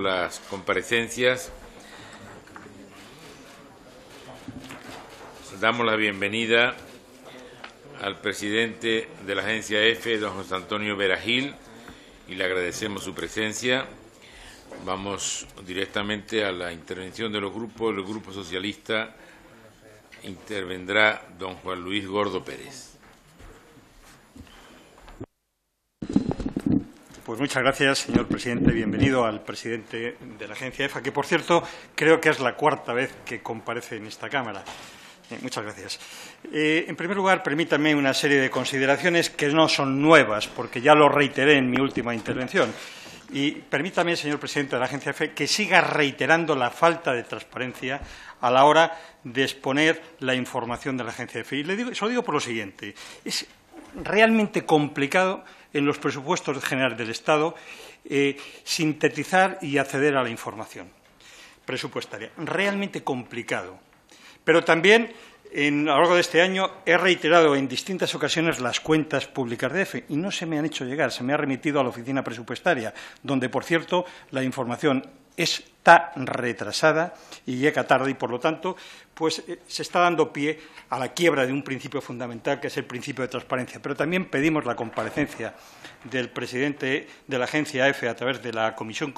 las comparecencias. Damos la bienvenida al presidente de la agencia EFE, don José Antonio Veragil, y le agradecemos su presencia. Vamos directamente a la intervención de los grupos. El Grupo Socialista intervendrá don Juan Luis Gordo Pérez. Pues muchas gracias, señor presidente. Bienvenido al presidente de la agencia EFA, que, por cierto, creo que es la cuarta vez que comparece en esta Cámara. Eh, muchas gracias. Eh, en primer lugar, permítame una serie de consideraciones que no son nuevas, porque ya lo reiteré en mi última intervención. Y permítame, señor presidente de la agencia EFA, que siga reiterando la falta de transparencia a la hora de exponer la información de la agencia EFA. Y le digo, lo digo por lo siguiente. Es realmente complicado en los presupuestos generales del Estado, eh, sintetizar y acceder a la información presupuestaria. Realmente complicado. Pero también, a lo largo de este año, he reiterado en distintas ocasiones las cuentas públicas de EFE y no se me han hecho llegar, se me ha remitido a la oficina presupuestaria, donde, por cierto, la información está retrasada y llega tarde y, por lo tanto, pues, eh, se está dando pie a la quiebra de un principio fundamental, que es el principio de transparencia. Pero también pedimos la comparecencia del presidente de la agencia EFE a través de la Comisión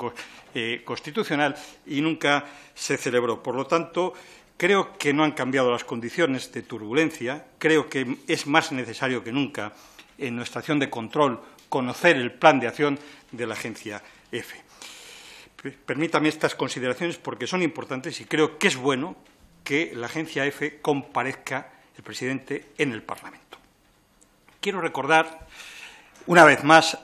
eh, Constitucional y nunca se celebró. Por lo tanto, creo que no han cambiado las condiciones de turbulencia, creo que es más necesario que nunca en nuestra acción de control conocer el plan de acción de la agencia EFE. Permítame estas consideraciones porque son importantes y creo que es bueno que la agencia EFE comparezca el presidente en el Parlamento. Quiero recordar una vez más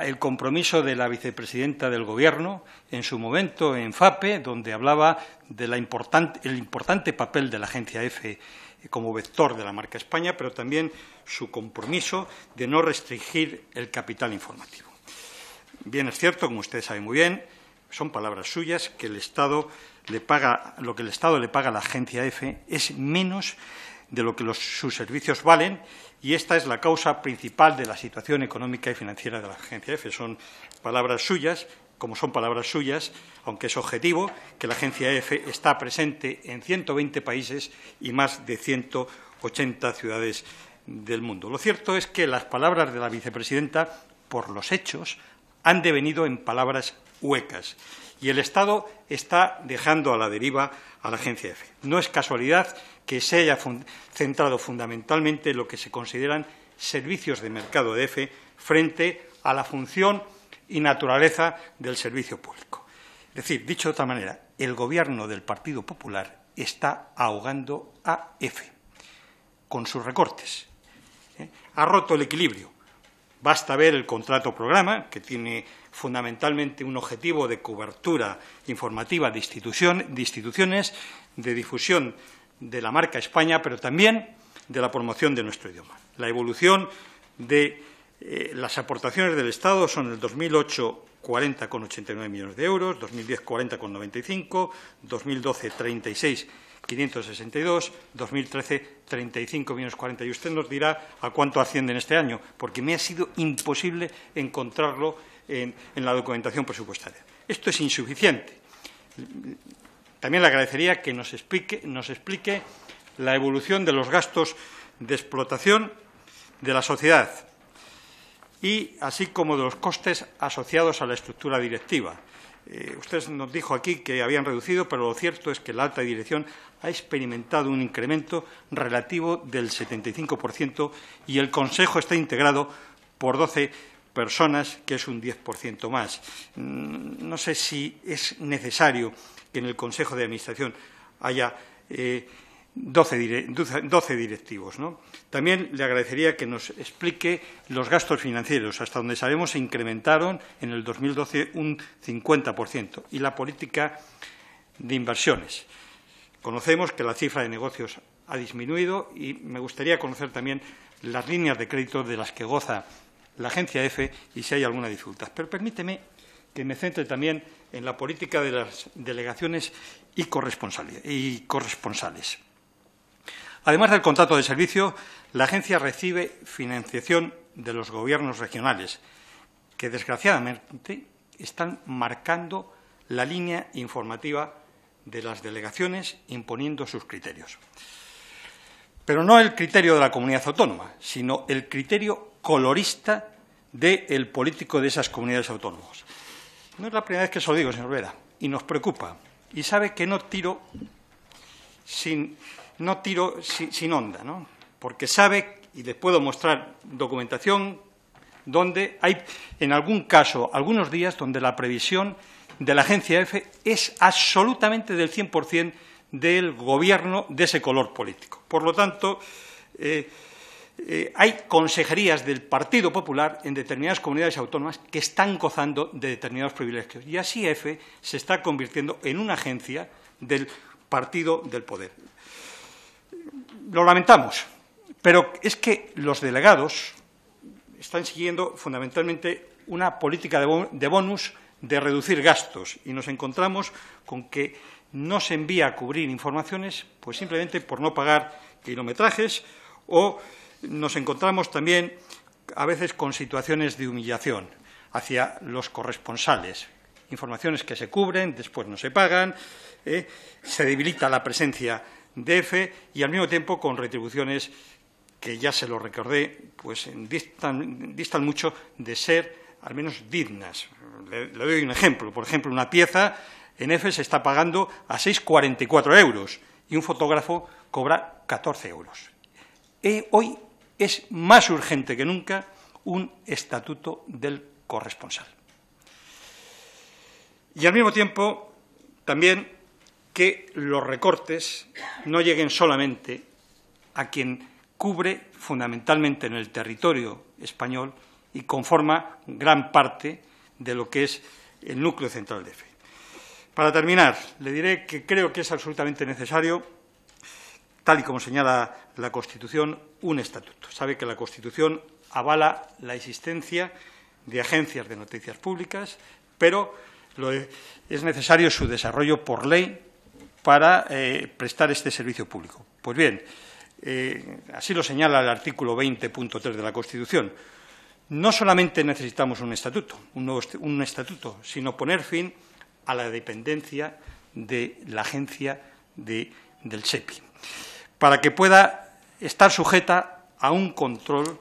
el compromiso de la vicepresidenta del Gobierno en su momento en FAPE, donde hablaba del importante, importante papel de la agencia EFE como vector de la marca España, pero también su compromiso de no restringir el capital informativo. Bien, es cierto, como ustedes saben muy bien, son palabras suyas, que el Estado le paga, lo que el Estado le paga a la agencia EFE es menos de lo que sus servicios valen y esta es la causa principal de la situación económica y financiera de la agencia EFE. Son palabras suyas, como son palabras suyas, aunque es objetivo, que la agencia EFE está presente en 120 países y más de 180 ciudades del mundo. Lo cierto es que las palabras de la vicepresidenta, por los hechos, han devenido en palabras huecas y el Estado está dejando a la deriva a la agencia EFE. No es casualidad que se haya centrado fundamentalmente en lo que se consideran servicios de mercado de EFE frente a la función y naturaleza del servicio público. Es decir, dicho de otra manera, el Gobierno del Partido Popular está ahogando a EFE con sus recortes. ¿eh? Ha roto el equilibrio. Basta ver el contrato programa, que tiene fundamentalmente un objetivo de cobertura informativa de, instituciones, de difusión de la marca España, pero también de la promoción de nuestro idioma. La evolución de eh, las aportaciones del Estado son el 2008 40,89 millones de euros, 2010 40,95, 2012 36,562, 562, 2013 35 Y usted nos dirá a cuánto ascienden este año, porque me ha sido imposible encontrarlo en, la documentación presupuestaria. Esto es insuficiente. También le agradecería que nos explique, la evolución de los gastos de explotación de la sociedad y así como de los costes asociados a la estructura directiva. Eh, usted nos dijo aquí que habían reducido, pero lo cierto es que la alta dirección ha experimentado un incremento relativo del 75% y el Consejo está integrado por 12 personas, que es un 10% más. Mm, no sé si es necesario que en el Consejo de Administración haya 12, eh, directivos. También le agradecería que nos explique los gastos financieros. Hasta donde sabemos se incrementaron en el 2012 un 50% y la política de inversiones. Conocemos que la cifra de negocios ha disminuido y me gustaría conocer también las líneas de crédito de las que goza la agencia EFE y si hay alguna dificultad. Pero permíteme que me centre también en la política de las delegaciones y, y corresponsales. Además del contrato de servicio, la agencia recibe financiación de los gobiernos regionales, que desgraciadamente están marcando la línea informativa de las delegaciones imponiendo sus criterios. Pero no el criterio de la comunidad autónoma, sino el criterio colorista del político de esas comunidades autónomas. No es la primera vez que se lo digo, señor Vera, y nos preocupa. Y sabe que no tiro sin, no tiro sin, onda, ¿no? porque sabe, y le puedo mostrar documentación, donde hay, en algún caso, algunos días donde la previsión de la agencia EFE es absolutamente del 100% del gobierno de ese color político. Por lo tanto, eh, eh, hay consejerías del Partido Popular en determinadas comunidades autónomas que están gozando de determinados privilegios. Y así EFE e se está convirtiendo en una agencia del partido del poder. Lo lamentamos, pero es que los delegados están siguiendo fundamentalmente una política de bonus de reducir gastos y nos encontramos con que no se envía a cubrir informaciones pues simplemente por no pagar kilometrajes o nos encontramos también a veces con situaciones de humillación hacia los corresponsales. Informaciones que se cubren, después no se pagan, ¿eh? se debilita la presencia de EFE y al mismo tiempo con retribuciones que ya se lo recordé, pues distan, mucho de ser al menos dignas. Le, doy un ejemplo. Por ejemplo, una pieza en EFE se está pagando a 6,44 euros y un fotógrafo cobra 14 euros. Eh, hoy es más urgente que nunca un estatuto del corresponsal. Y al mismo tiempo, también que los recortes no lleguen solamente a quien cubre fundamentalmente en el territorio español y conforma gran parte de lo que es el núcleo central de fe. Para terminar, le diré que creo que es absolutamente necesario, tal y como señala la Constitución un estatuto. Sabe que la Constitución avala la existencia de agencias de noticias públicas, pero e, es necesario su desarrollo por ley para eh, prestar este servicio público. Pues bien, eh, así lo señala el artículo 20.3 de la Constitución. No solamente necesitamos un estatuto, un, nuevo estatuto, sino poner fin a la dependencia de la agencia de, del SEPI, para que pueda estar sujeta a un control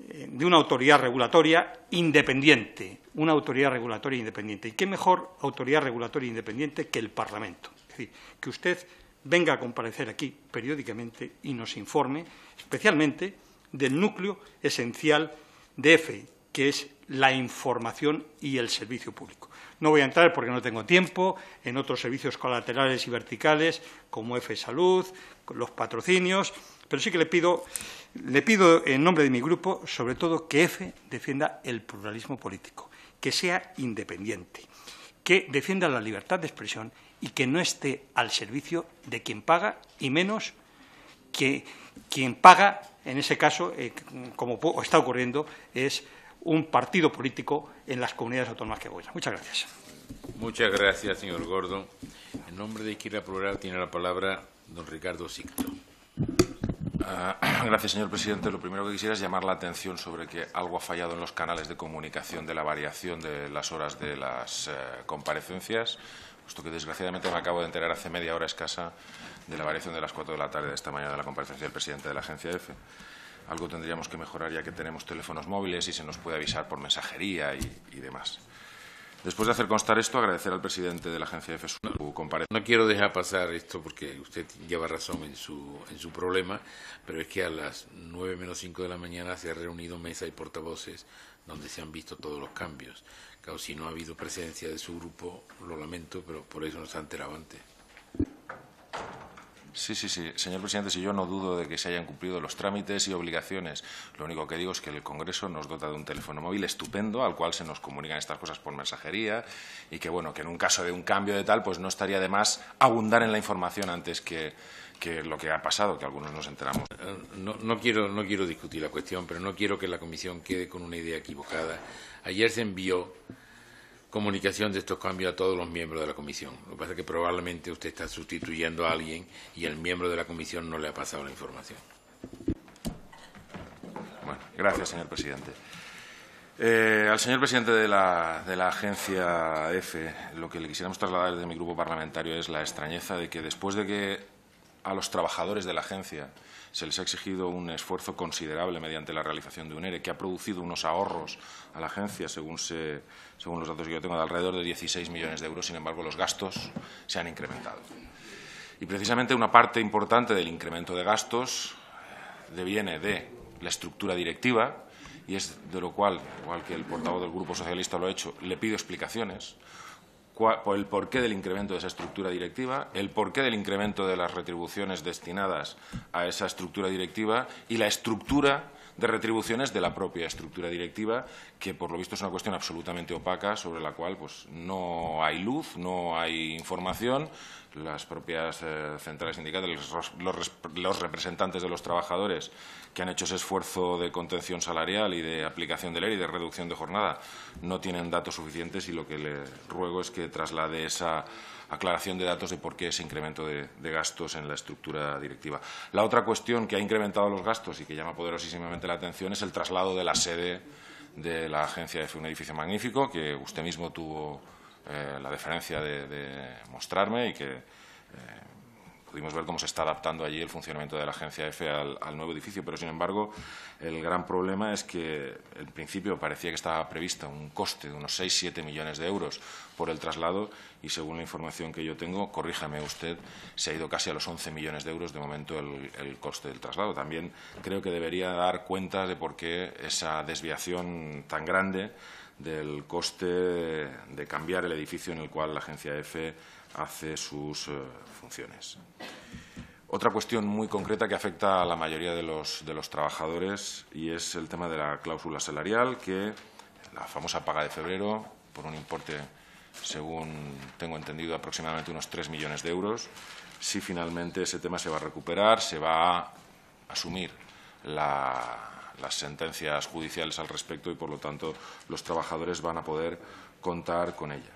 eh, de una autoridad regulatoria independiente, una autoridad regulatoria independiente. ¿Y qué mejor autoridad regulatoria independiente que el Parlamento? Es decir, que usted venga a comparecer aquí periódicamente y nos informe especialmente del núcleo esencial de EFE, que es la información y el servicio público. No voy a entrar porque no tengo tiempo en otros servicios colaterales y verticales como EFE Salud, los patrocinios, pero sí que le pido, le pido en nombre de mi grupo, sobre todo, que EFE defienda el pluralismo político, que sea independiente, que defienda la libertad de expresión y que no esté al servicio de quien paga y menos que quien paga, en ese caso, eh, como está ocurriendo, es un partido político en las comunidades autónomas que gobiernan. Muchas gracias. Muchas gracias, señor Gordo. En nombre de Izquierda Plural tiene la palabra don Ricardo Sicto. Ah, gracias, señor presidente. Lo primero que quisiera es llamar la atención sobre que algo ha fallado en los canales de comunicación de la variación de las horas de las eh, comparecencias, puesto que desgraciadamente me acabo de enterar hace media hora escasa de la variación de las cuatro de la tarde de esta mañana de la comparecencia del presidente de la agencia EFE. Algo tendríamos que mejorar ya que tenemos teléfonos móviles y se nos puede avisar por mensajería y demás. Después de hacer constar esto, agradecer al presidente de la agencia de FESUR su comparecencia. No quiero dejar pasar esto porque usted lleva razón en su, en su problema, pero es que a las 9 menos 5 de la mañana se ha reunido mesa y portavoces donde se han visto todos los cambios. Claro, si no ha habido presencia de su grupo, lo lamento, pero por eso nos ha enterado antes. Sí, sí, sí. Señor presidente, si yo no dudo de que se hayan cumplido los trámites y obligaciones, lo único que digo es que el Congreso nos dota de un teléfono móvil estupendo al cual se nos comunican estas cosas por mensajería y que, bueno, que en un caso de un cambio de tal, pues no estaría de más abundar en la información antes que, lo que ha pasado, que algunos nos enteramos. Eh, no, quiero, no quiero discutir la cuestión, pero no quiero que la Comisión quede con una idea equivocada. Ayer se envió comunicación de estos cambios a todos los miembros de la comisión. Lo que pasa es que probablemente usted está sustituyendo a alguien y el miembro de la comisión no le ha pasado la información. Bueno, gracias, señor presidente. Eh, al señor presidente de la, de la agencia EFE, lo que le quisiéramos trasladar desde mi grupo parlamentario es la extrañeza de que después de que a los trabajadores de la agencia se les ha exigido un esfuerzo considerable mediante la realización de un ERE, que ha producido unos ahorros a la agencia, según, se, según los datos que yo tengo, de alrededor de 16 millones de euros. Sin embargo, los gastos se han incrementado. Y precisamente una parte importante del incremento de gastos eh, deviene de la estructura directiva, y es de lo cual, igual que el portavoz del Grupo Socialista lo ha hecho, le pido explicaciones el porqué del incremento de esa estructura directiva, el porqué del incremento de las retribuciones destinadas a esa estructura directiva y la estructura de retribuciones de la propia estructura directiva, que por lo visto es una cuestión absolutamente opaca sobre la cual pues, no hay luz, no hay información. Las propias eh, centrales sindicales, los, representantes de los trabajadores que han hecho ese esfuerzo de contención salarial y de aplicación del ley y de reducción de jornada no tienen datos suficientes y lo que le ruego es que traslade esa aclaración de datos de por qué ese incremento de, gastos en la estructura directiva. La otra cuestión que ha incrementado los gastos y que llama poderosísimamente la atención es el traslado de la sede de la agencia de un edificio magnífico que usted mismo tuvo eh, la deferencia de, mostrarme y que eh, pudimos ver cómo se está adaptando allí el funcionamiento de la agencia EFE al, nuevo edificio, pero sin embargo el gran problema es que en principio parecía que estaba previsto un coste de unos 6-7 millones de euros por el traslado y según la información que yo tengo, corríjame usted, se ha ido casi a los 11 millones de euros de momento el, el coste del traslado. También creo que debería dar cuenta de por qué esa desviación tan grande del coste de cambiar el edificio en el cual la agencia EFE hace sus eh, funciones. Otra cuestión muy concreta que afecta a la mayoría de los, trabajadores y es el tema de la cláusula salarial, que la famosa paga de febrero, por un importe, según tengo entendido, de aproximadamente unos 3 millones de euros. Si finalmente ese tema se va a recuperar, se va a asumir las sentencias judiciales al respecto y, por lo tanto, los trabajadores van a poder contar con ella.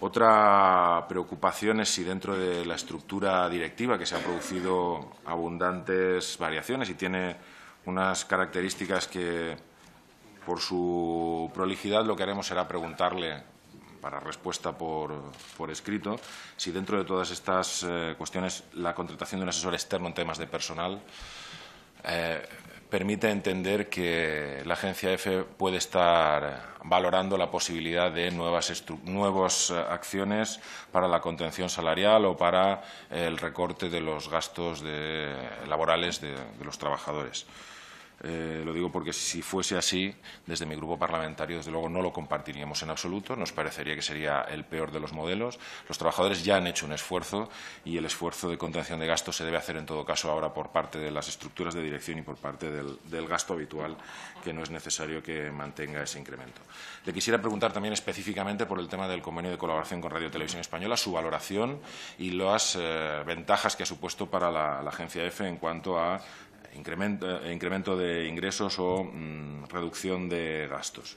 Otra preocupación es si dentro de la estructura directiva, que se han producido abundantes variaciones y tiene unas características que, por su prolijidad, lo que haremos será preguntarle para respuesta por, escrito, si dentro de todas estas eh, cuestiones la contratación de un asesor externo en temas de personal eh, permite entender que la agencia EFE puede estar valorando la posibilidad de nuevas, eh, acciones para la contención salarial o para el recorte de los gastos laborales de los trabajadores. Eh, lo digo porque si fuese así, desde mi grupo parlamentario, desde luego, no lo compartiríamos en absoluto. Nos parecería que sería el peor de los modelos. Los trabajadores ya han hecho un esfuerzo y el esfuerzo de contención de gastos se debe hacer, en todo caso, ahora por parte de las estructuras de dirección y por parte del, gasto habitual, que no es necesario que mantenga ese incremento. Le quisiera preguntar también específicamente por el tema del convenio de colaboración con Radio Televisión Española, su valoración y las eh, ventajas que ha supuesto para la, la Agencia EFE en cuanto a eh, incremento, de ingresos o mm, reducción de gastos.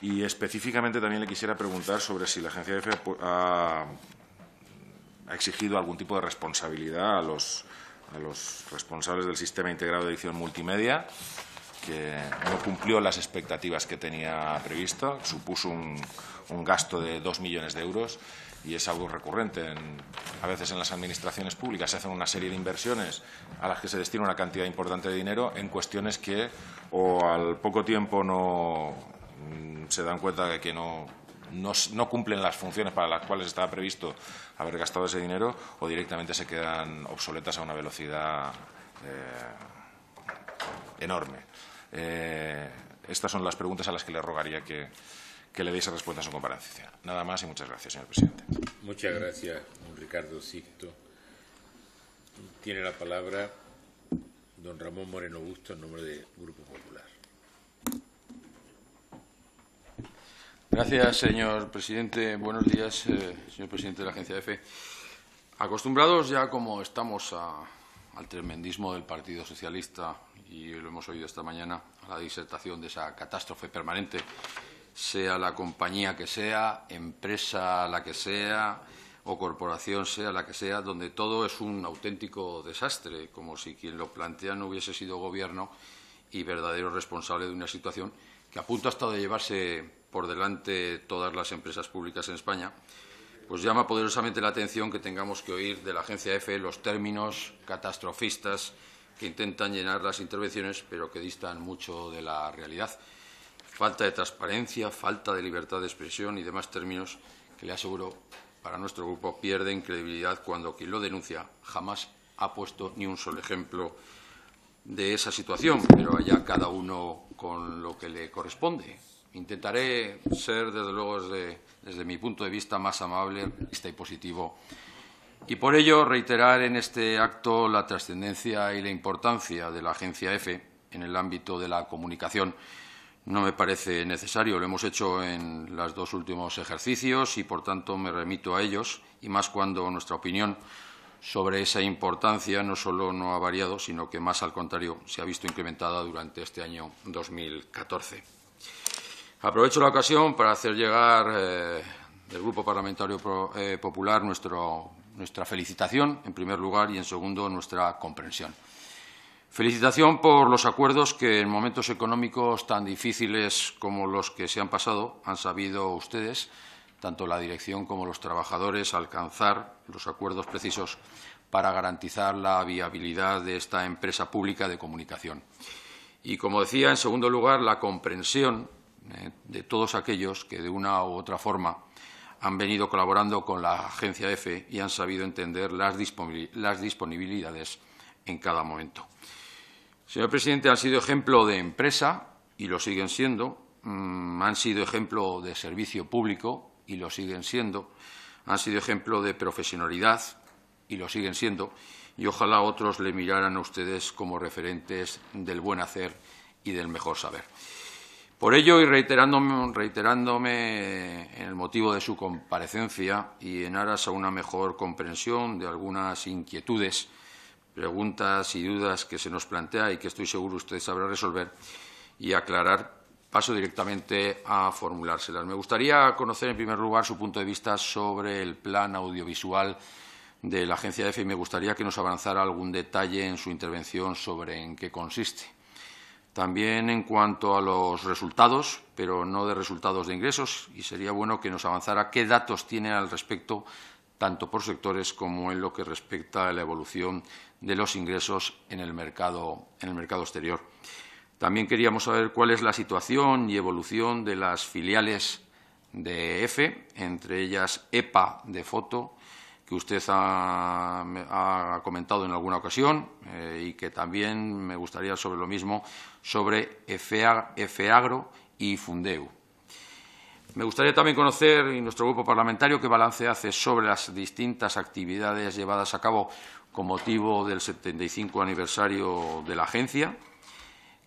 Y específicamente también le quisiera preguntar sobre si la agencia de EFE ha, exigido algún tipo de responsabilidad a los, responsables del sistema integrado de edición multimedia, que no cumplió las expectativas que tenía previsto, supuso un, un gasto de dos millones de euros y es algo recurrente. a veces en las administraciones públicas se hacen una serie de inversiones a las que se destina una cantidad importante de dinero en cuestiones que o al poco tiempo no mm, se dan cuenta de que no, no, cumplen las funciones para las cuales estaba previsto haber gastado ese dinero o directamente se quedan obsoletas a una velocidad eh, enorme. Eh, estas son las preguntas a las que le rogaría que, que le deis respuesta a su comparecencia. Nada más y muchas gracias, señor presidente. Muchas gracias, Ricardo Sicto. Tiene la palabra don Ramón Moreno Busto en nombre del Grupo Popular. Gracias, señor presidente. Buenos días, eh, señor presidente de la Agencia EFE. Acostumbrados ya como estamos al tremendismo del Partido Socialista, y lo hemos oído esta mañana, a la disertación de esa catástrofe permanente sea la compañía que sea, empresa la que sea o corporación sea la que sea, donde todo es un auténtico desastre, como si quien lo plantea no hubiese sido gobierno y verdadero responsable de una situación que a punto ha estado de llevarse por delante todas las empresas públicas en España, pues llama poderosamente la atención que tengamos que oír de la agencia EFE los términos catastrofistas que intentan llenar las intervenciones, pero que distan mucho de la realidad falta de transparencia, falta de libertad de expresión y demás términos que le aseguro para nuestro grupo pierden credibilidad cuando quien lo denuncia jamás ha puesto ni un solo ejemplo de esa situación, pero allá cada uno con lo que le corresponde. Intentaré ser, desde luego, desde, desde mi punto de vista, más amable, realista y positivo. Y por ello, reiterar en este acto la trascendencia y la importancia de la Agencia EFE en el ámbito de la comunicación no me parece necesario. Lo hemos hecho en los dos últimos ejercicios y, por tanto, me remito a ellos, y más cuando nuestra opinión sobre esa importancia no solo no ha variado, sino que más al contrario se ha visto incrementada durante este año 2014. Aprovecho la ocasión para hacer llegar eh, del Grupo Parlamentario eh, Popular nuestra felicitación, en primer lugar, y en segundo, nuestra comprensión. Felicitación por los acuerdos que en momentos económicos tan difíciles como los que se han pasado han sabido ustedes, tanto la dirección como los trabajadores, alcanzar los acuerdos precisos para garantizar la viabilidad de esta empresa pública de comunicación. Y, como decía, en segundo lugar, la comprensión eh, de todos aquellos que, de una u otra forma, han venido colaborando con la agencia EFE y han sabido entender las disponibilidades en cada momento. Señor presidente, han sido ejemplo de empresa y lo siguen siendo. Mm, han sido ejemplo de servicio público y lo siguen siendo. Han sido ejemplo de profesionalidad y lo siguen siendo. Y ojalá otros le miraran a ustedes como referentes del buen hacer y del mejor saber. Por ello, y reiterándome, reiterándome, en el motivo de su comparecencia y en aras a una mejor comprensión de algunas inquietudes preguntas y dudas que se nos plantea y que estoy seguro usted sabrá resolver y aclarar, paso directamente a formulárselas. Me gustaría conocer, en primer lugar, su punto de vista sobre el plan audiovisual de la agencia EFE y me gustaría que nos avanzara algún detalle en su intervención sobre en qué consiste. También en cuanto a los resultados, pero no de resultados de ingresos, y sería bueno que nos avanzara qué datos tiene al respecto tanto por sectores como en lo que respecta a la evolución de los ingresos en el mercado, en el mercado exterior. También queríamos saber cuál es la situación y evolución de las filiales de EFE, entre ellas EPA de Foto, que usted ha, comentado en alguna ocasión eh, y que también me gustaría sobre lo mismo, sobre EFEAGRO y Fundeu. Me gustaría también conocer, y nuestro grupo parlamentario, qué balance hace sobre las distintas actividades llevadas a cabo con motivo del 75 aniversario de la agencia,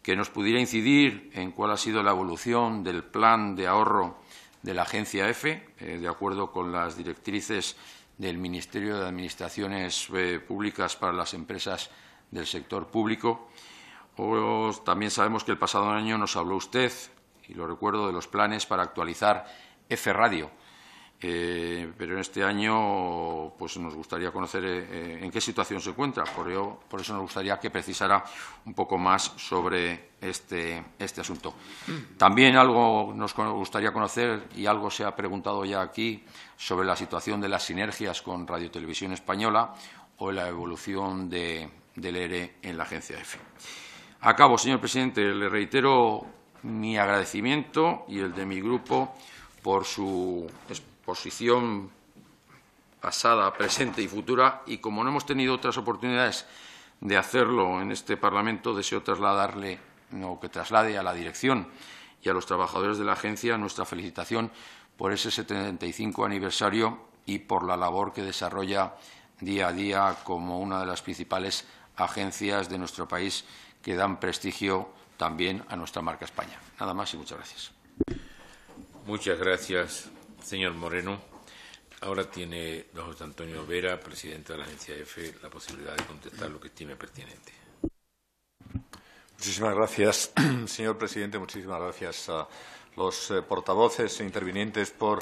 que nos pudiera incidir en cuál ha sido la evolución del plan de ahorro de la agencia EFE, eh, de acuerdo con las directrices del Ministerio de Administraciones eh, Públicas para las empresas del sector público. también sabemos que el pasado año nos habló usted y lo recuerdo, de los planes para actualizar F Radio. Eh, pero en este año pues nos gustaría conocer eh, eh, en qué situación se encuentra. Por, ello, por, eso nos gustaría que precisara un poco más sobre este, este asunto. También algo nos gustaría conocer, y algo se ha preguntado ya aquí, sobre la situación de las sinergias con Radio Televisión Española o la evolución de, del ERE e en la agencia EFE. Acabo, señor presidente. Le reitero mi agradecimiento y el de mi grupo por su exposición pasada, presente y futura. Y como no hemos tenido otras oportunidades de hacerlo en este Parlamento, deseo trasladarle, o que traslade a la dirección y a los trabajadores de la agencia nuestra felicitación por ese 75 aniversario y por la labor que desarrolla día a día como una de las principales agencias de nuestro país que dan prestigio también a nuestra marca España. Nada más y muchas gracias. Muchas gracias, señor Moreno. Ahora tiene don José Antonio Vera, presidente de la agencia EFE, la posibilidad de contestar lo que estime pertinente. Muchísimas gracias, señor presidente. Muchísimas gracias a los eh, portavoces e intervinientes por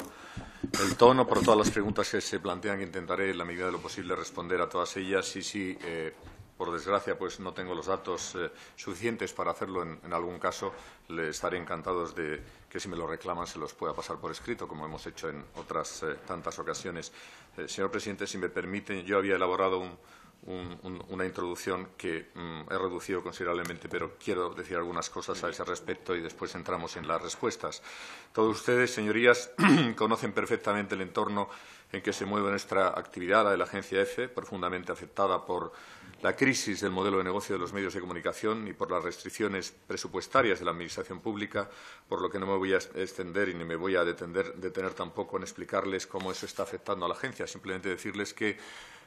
el tono, por todas las preguntas que se plantean, intentaré, en la medida de lo posible, responder a todas ellas. Y sí... Eh, por desgracia, pues no tengo los datos eh, suficientes para hacerlo en, algún caso. estaré encantado de que si me lo reclaman se los pueda pasar por escrito, como hemos hecho en otras eh, tantas ocasiones. Eh, señor presidente, si me permiten, yo había elaborado una introducción que mm, he reducido considerablemente, pero quiero decir algunas cosas a ese respecto y después entramos en las respuestas. Todos ustedes, señorías, conocen perfectamente el entorno en que se mueve nuestra actividad, la de la Agencia EFE, profundamente afectada por la crisis del modelo de negocio de los medios de comunicación y por las restricciones presupuestarias de la Administración pública, por lo que no me voy a extender y ni me voy a detener, tampoco en explicarles cómo eso está afectando a la agencia. Simplemente decirles que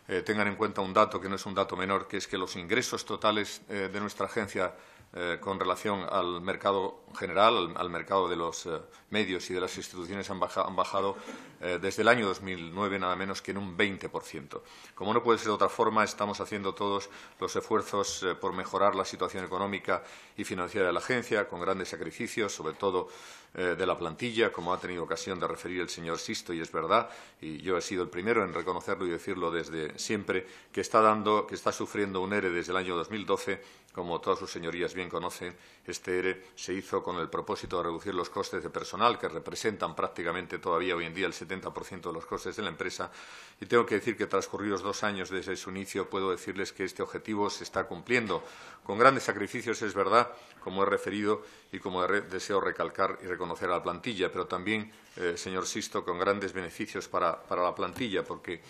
eh, tengan en cuenta un dato que no es un dato menor, que es que los ingresos totales eh, de nuestra agencia eh, con relación al mercado general, al, mercado de los eh, medios y de las instituciones han, bajado eh, desde el año 2009 nada menos que en un 20%. Como no puede ser de otra forma, estamos haciendo todos los esfuerzos por mejorar la situación económica y financiera de la agencia, con grandes sacrificios, sobre todo de la plantilla, como ha tenido ocasión de referir el señor Sisto, y es verdad, y yo he sido el primero en reconocerlo y decirlo desde siempre, que está, dando, que está sufriendo un ERE desde el año 2012 como todas sus señorías bien conocen, este ERE se hizo con el propósito de reducir los costes de personal, que representan prácticamente todavía hoy en día el 70% de los costes de la empresa. Y tengo que decir que, transcurridos dos años desde su inicio, puedo decirles que este objetivo se está cumpliendo. Con grandes sacrificios, es verdad, como he referido y como deseo recalcar y reconocer a la plantilla, pero también, eh, señor Sisto, con grandes beneficios para, para la plantilla, porque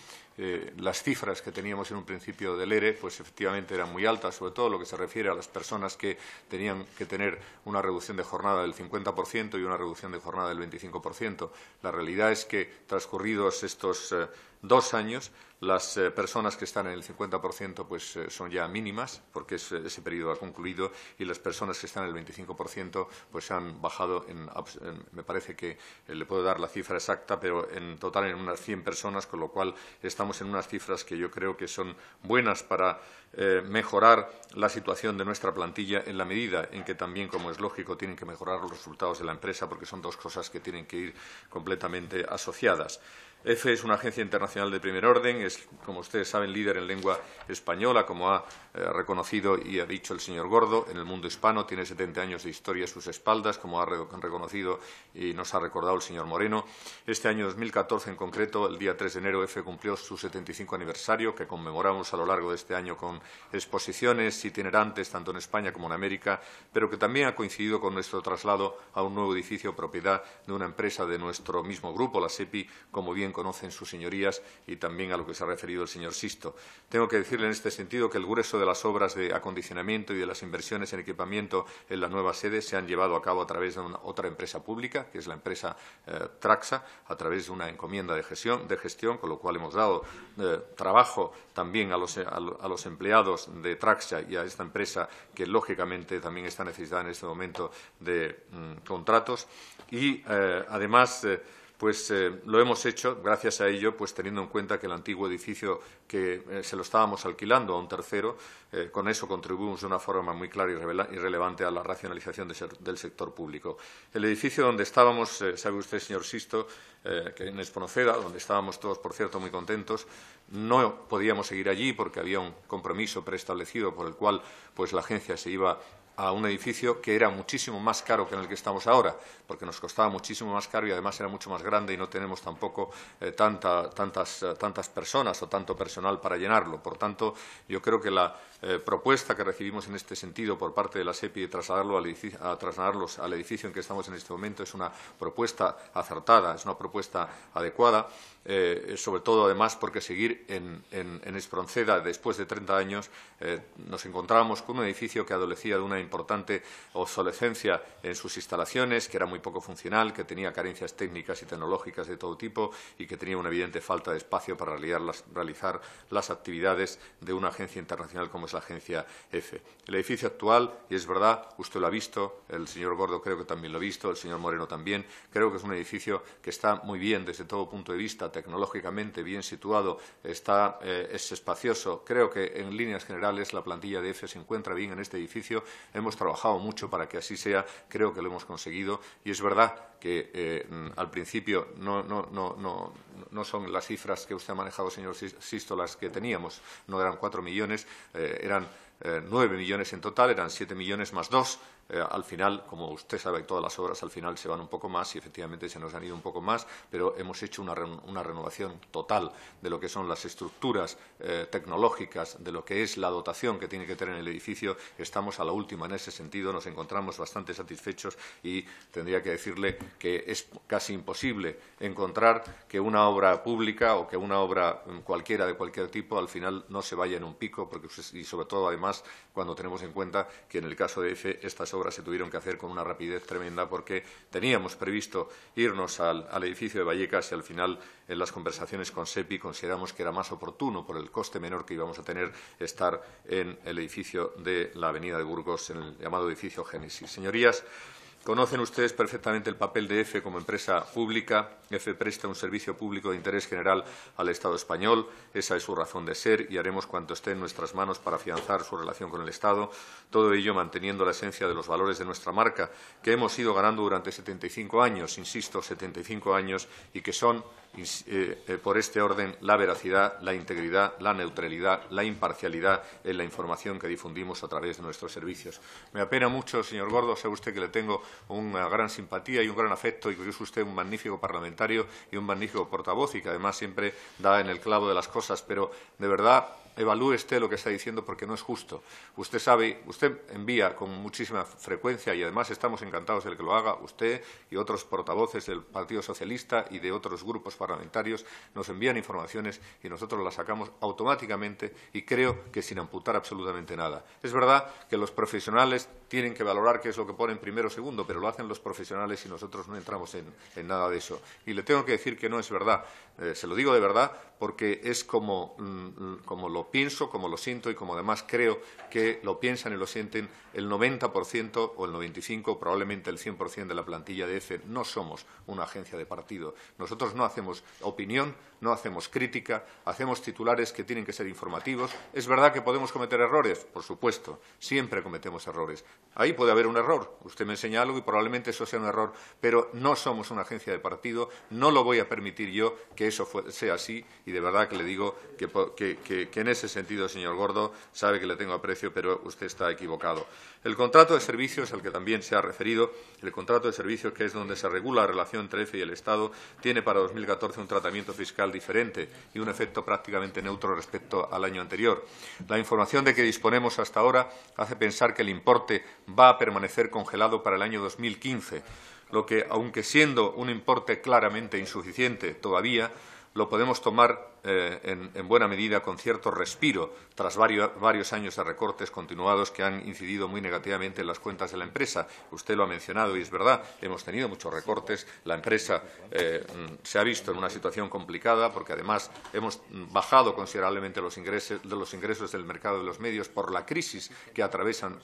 eh, las cifras que teníamos en un principio del ERE, e, pues efectivamente eran muy altas, sobre todo lo que se refiere a las personas que tenían que tener una reducción de jornada del 50% y una reducción de jornada del 25%. La realidad es que, transcurridos estos eh, dos años, las eh, personas que están en el 50% pues, eh, son ya mínimas, porque eh, ese periodo ha concluido, y las personas que están en el 25% pues, han bajado, me parece que le puedo dar la cifra exacta, pero en total en unas 100 personas, con lo cual estamos en unas cifras que yo creo que son buenas para mejorar la situación de nuestra plantilla en la medida en que también, como es lógico, tienen que mejorar los resultados de la empresa, porque son dos cosas que tienen que ir completamente asociadas. EFE es una agencia internacional de primer orden, es, como ustedes saben, líder en lengua española, como ha eh, reconocido y ha dicho el señor Gordo, en el mundo hispano, tiene 70 años de historia a sus espaldas, como ha reconocido y nos ha recordado el señor Moreno. Este año 2014, en concreto, el día 3 de enero, EFE cumplió su 75 aniversario, que conmemoramos a lo largo de este año con exposiciones itinerantes, tanto en España como en América, pero que también ha coincidido con nuestro traslado a un nuevo edificio propiedad de una empresa de nuestro mismo grupo, la SEPI, como bien conocen sus señorías y también a lo que se ha referido el señor Sisto. Tengo que decirle en este sentido que el grueso de las obras de acondicionamiento y de las inversiones en equipamiento en la nueva sede se han llevado a cabo a través de una, otra empresa pública, que es la empresa eh, Traxa, a través de una encomienda de gestión, con lo cual hemos dado eh, trabajo también a los, empleados de Traxa y a esta empresa que, lógicamente, también está necesitada en este momento de mm, contratos. Y, eh, además, pues eh, lo hemos hecho, gracias a ello, pues teniendo en cuenta que el antiguo edificio que eh, se lo estábamos alquilando a un tercero, eh, con eso contribuimos de una forma muy clara y, relevante a la racionalización del sector público. El edificio donde estábamos, sabe usted, señor Sisto, que en Esponoceda, donde estábamos todos, por cierto, muy contentos, no podíamos seguir allí porque había un compromiso preestablecido por el cual pues, la agencia se iba a un edificio que era muchísimo más caro que en el que estamos ahora, porque nos costaba muchísimo más caro y además era mucho más grande y no tenemos tampoco eh, tantas, eh, tantas personas o tanto personal para llenarlo. Por tanto, yo creo que la, eh, propuesta que recibimos en este sentido por parte de la SEPI de trasladarlo trasladarlos al edificio en que estamos en este momento es una propuesta acertada, es una propuesta adecuada, eh, sobre todo además porque seguir en, Espronceda después de 30 años eh, nos encontrábamos con un edificio que adolecía de una importante obsolescencia en sus instalaciones, que era muy poco funcional, que tenía carencias técnicas y tecnológicas de todo tipo y que tenía una evidente falta de espacio para realizar las, realizar las actividades de una agencia internacional como la agencia EFE. El edificio actual, y es verdad, usted lo ha visto, el señor Gordo creo que también lo ha visto, el señor Moreno también, creo que es un edificio que está muy bien desde todo punto de vista, tecnológicamente bien situado, está, eh, es espacioso. Creo que en líneas generales la plantilla de EFE se encuentra bien en este edificio. Hemos trabajado mucho para que así sea, creo que lo hemos conseguido y es verdad que eh, al principio no no son las cifras que usted ha manejado, señor Sisto, las que teníamos. No eran cuatro millones, eh, eran eh, nueve millones en total, eran siete millones más dos eh, al final, como usted sabe, todas las obras al final se van un poco más y efectivamente se nos han ido un poco más, pero hemos hecho una, renovación total de lo que son las estructuras eh, tecnológicas, de lo que es la dotación que tiene que tener el edificio. Estamos a la última en ese sentido, nos encontramos bastante satisfechos y tendría que decirle que es casi imposible encontrar que una obra pública o que una obra mm, cualquiera de cualquier tipo al final no se vaya en un pico, porque, y sobre todo además cuando tenemos en cuenta que en el caso de EFE e, estas Ahora se tuvieron que hacer con una rapidez tremenda porque teníamos previsto irnos al, al edificio de Vallecas y al final en las conversaciones con SEPI consideramos que era más oportuno por el coste menor que íbamos a tener estar en el edificio de la Avenida de Burgos, en el llamado edificio Génesis. Señorías, Conocen ustedes perfectamente el papel de EFE como empresa pública. EFE presta un servicio público de interés general al Estado español. Esa es su razón de ser y haremos cuanto esté en nuestras manos para afianzar su relación con el Estado. Todo ello manteniendo la esencia de los valores de nuestra marca, que hemos ido ganando durante 75 años, insisto, 75 años, y que son eh, eh, por este orden, la veracidad, la integridad, la neutralidad, la imparcialidad en la información que difundimos a través de nuestros servicios. Me apena mucho, señor Gordo, sé usted que le tengo una gran simpatía y un gran afecto y que es usted un magnífico parlamentario y un magnífico portavoz y que además siempre da en el clavo de las cosas, pero de verdad evalúe usted lo que está diciendo porque no es justo. Usted sabe, usted envía con muchísima frecuencia y además estamos encantados de que lo haga usted y otros portavoces del Partido Socialista y de otros grupos parlamentarios nos envían informaciones y nosotros las sacamos automáticamente y creo que sin amputar absolutamente nada. Es verdad que los profesionales tienen que valorar qué es lo que ponen primero o segundo, pero lo hacen los profesionales y nosotros no entramos en, en nada de eso. Y le tengo que decir que no es verdad. Eh, se lo digo de verdad porque es como, mm, mm, como, lo pienso, como lo siento y como además creo que lo piensan y lo sienten el 90% o el 95%, probablemente el 100% de la plantilla de EFE. No somos una agencia de partido. Nosotros no hacemos opinión, no hacemos crítica, hacemos titulares que tienen que ser informativos. Es verdad que podemos cometer errores, por supuesto, siempre cometemos errores. Ahí puede haber un error, usted me enseña algo y probablemente eso sea un error, pero no somos una agencia de partido, no lo voy a permitir yo que eso sea así y de verdad que le digo que, en ese sentido, señor Gordo, sabe que le tengo aprecio, pero usted está equivocado. El contrato de servicios, al que también se ha referido, el contrato de servicios, que es donde se regula la relación entre EFE y el Estado, tiene para 2014 un tratamiento fiscal diferente y un efecto prácticamente neutro respecto al año anterior. La información de que disponemos hasta ahora hace pensar que el importe va a permanecer congelado para el año 2015 lo que, aunque siendo un importe claramente insuficiente todavía, lo podemos tomar eh, en, buena medida con cierto respiro tras varios, años de recortes continuados que han incidido muy negativamente en las cuentas de la empresa. Usted lo ha mencionado y es verdad, hemos tenido muchos recortes. La empresa eh, mm, se ha visto en una situación complicada porque además hemos bajado considerablemente los ingresos, del mercado de los medios por la crisis que atraviesan,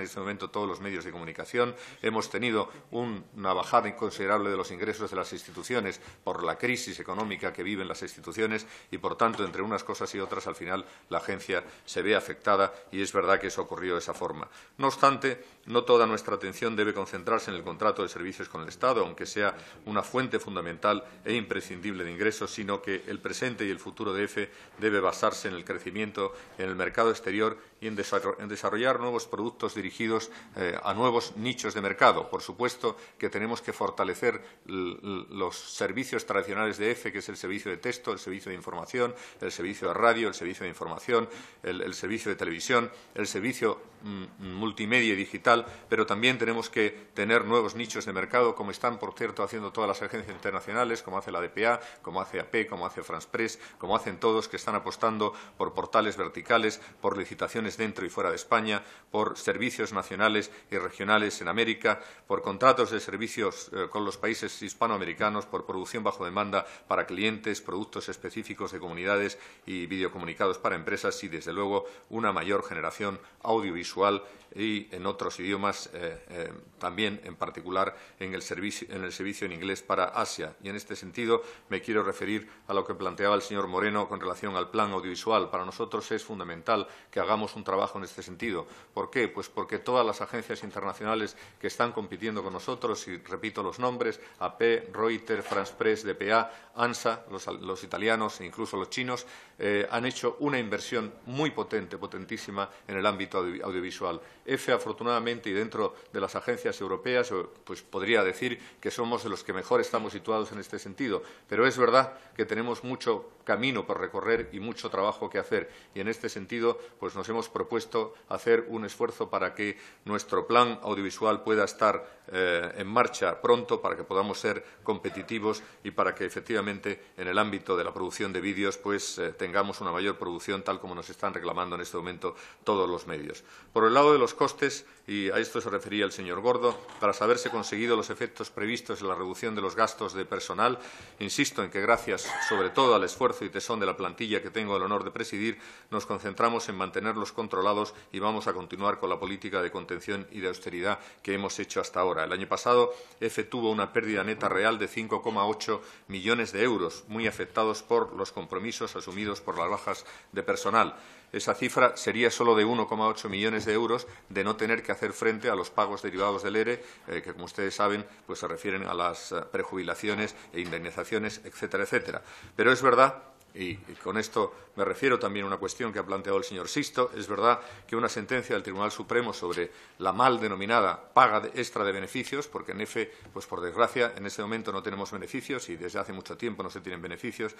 en este momento todos los medios de comunicación. Hemos tenido una bajada inconsiderable de los ingresos de las instituciones por la crisis económica que viven las instituciones y, por tanto, entre unas cosas y otras, al final la agencia se ve afectada y es verdad que eso ocurrió de esa forma. No obstante, no toda nuestra atención debe concentrarse en el contrato de servicios con el Estado, aunque sea una fuente fundamental e imprescindible de ingresos, sino que el presente y el futuro de EFE debe basarse en el crecimiento en el mercado exterior y en, desarrollar nuevos productos dirigidos eh, a nuevos nichos de mercado. Por supuesto que tenemos que fortalecer los servicios tradicionales de EFE, que es el servicio de texto, el servicio de información, el servicio de radio, el servicio de información, el, servicio de televisión, el servicio mm, multimedia y digital pero también tenemos que tener nuevos nichos de mercado, como están, por cierto, haciendo todas las agencias internacionales, como hace la DPA, como hace AP, como hace France Press, como hacen todos, que están apostando por portales verticales, por licitaciones dentro y fuera de España, por servicios nacionales y regionales en América, por contratos de servicios eh, con los países hispanoamericanos, por producción bajo demanda para clientes, productos específicos de comunidades y videocomunicados para empresas y, desde luego, una mayor generación audiovisual y en otros idiomas, eh, eh, también en particular en el, servicio, en el servicio en inglés para Asia. Y en este sentido me quiero referir a lo que planteaba el señor Moreno con relación al plan audiovisual. Para nosotros es fundamental que hagamos un trabajo en este sentido. ¿Por qué? Pues porque todas las agencias internacionales que están compitiendo con nosotros, y repito los nombres, AP, Reuters, France Press, DPA, ANSA, los, italianos e incluso los chinos, eh, han hecho una inversión muy potente, potentísima, en el ámbito audiovisual. EFE, afortunadamente, y dentro de las agencias europeas, pues podría decir que somos de los que mejor estamos situados en este sentido. Pero es verdad que tenemos mucho camino por recorrer y mucho trabajo que hacer. Y en este sentido, pues nos hemos propuesto hacer un esfuerzo para que nuestro plan audiovisual pueda estar eh, en marcha pronto para que podamos ser competitivos y para que efectivamente en el ámbito de la producción de vídeos pues eh, tengamos una mayor producción tal como nos están reclamando en este momento todos los medios. Por el lado de los costes, y a esto se refería el señor Gordo, para haberse conseguido los efectos previstos en la reducción de los gastos de personal, insisto en que gracias sobre todo al esfuerzo y tesón de la plantilla que tengo el honor de presidir, nos concentramos en mantenerlos controlados y vamos a continuar con la política de contención y de austeridad que hemos hecho hasta ahora. El año pasado, EFE tuvo una pérdida neta real de 5,8 millones de euros, muy afectados por los compromisos asumidos por las bajas de personal. Esa cifra sería solo de 1,8 millones de euros de no tener que hacer frente a los pagos derivados del ERE, e, eh, que, como ustedes saben, pues se refieren a las eh, prejubilaciones e indemnizaciones, etcétera, etcétera. Pero es verdad y con esto me refiero también a una cuestión que ha planteado el señor Sisto, es verdad que una sentencia del Tribunal Supremo sobre la mal denominada paga extra de beneficios, porque en EFE, pues por desgracia, en este momento no tenemos beneficios y desde hace mucho tiempo no se tienen beneficios, eh,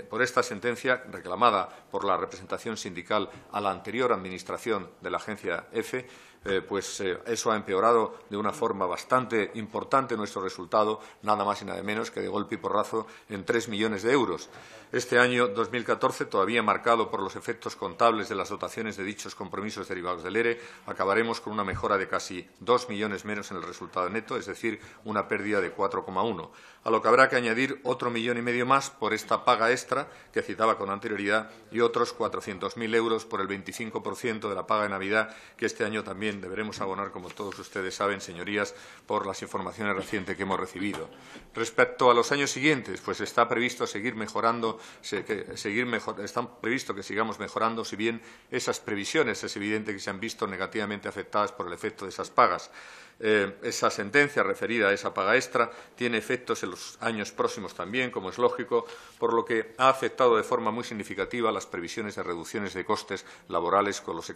eh, por esta sentencia reclamada por la representación sindical a la anterior administración de la agencia EFE, eh, pues eh, eso ha empeorado de una forma bastante importante nuestro resultado, nada más y nada menos que de golpe y porrazo en 3 millones de euros. Este año 2014, todavía marcado por los efectos contables de las dotaciones de dichos compromisos derivados del ERE, e, acabaremos con una mejora de casi 2 millones menos en el resultado neto, es decir, una pérdida de 4,1, a lo que habrá que añadir otro millón y medio más por esta paga extra que citaba con anterioridad y otros 400.000 euros por el 25% de la paga de Navidad que este año también deberemos abonar, como todos ustedes saben, señorías, por las informaciones recientes que hemos recibido. Respecto a los años siguientes, pues está previsto seguir mejorando, seguir está previsto que sigamos mejorando, si bien esas previsiones es evidente que se han visto negativamente afectadas por el efecto de esas pagas. Eh, esa sentencia referida a esa paga extra tiene efectos en los años próximos también, como es lógico, por lo que ha afectado de forma muy significativa las previsiones de reducciones de costes laborales con los,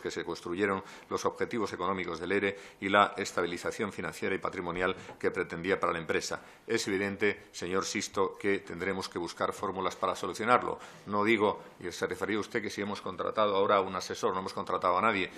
que se construyeron los objetivos económicos del ERE e y la estabilización financiera y patrimonial que pretendía para la empresa. Es evidente, señor Sisto, que tendremos que buscar fórmulas para solucionarlo. No digo, y se refería usted que si hemos contratado ahora a un asesor, no hemos contratado a nadie.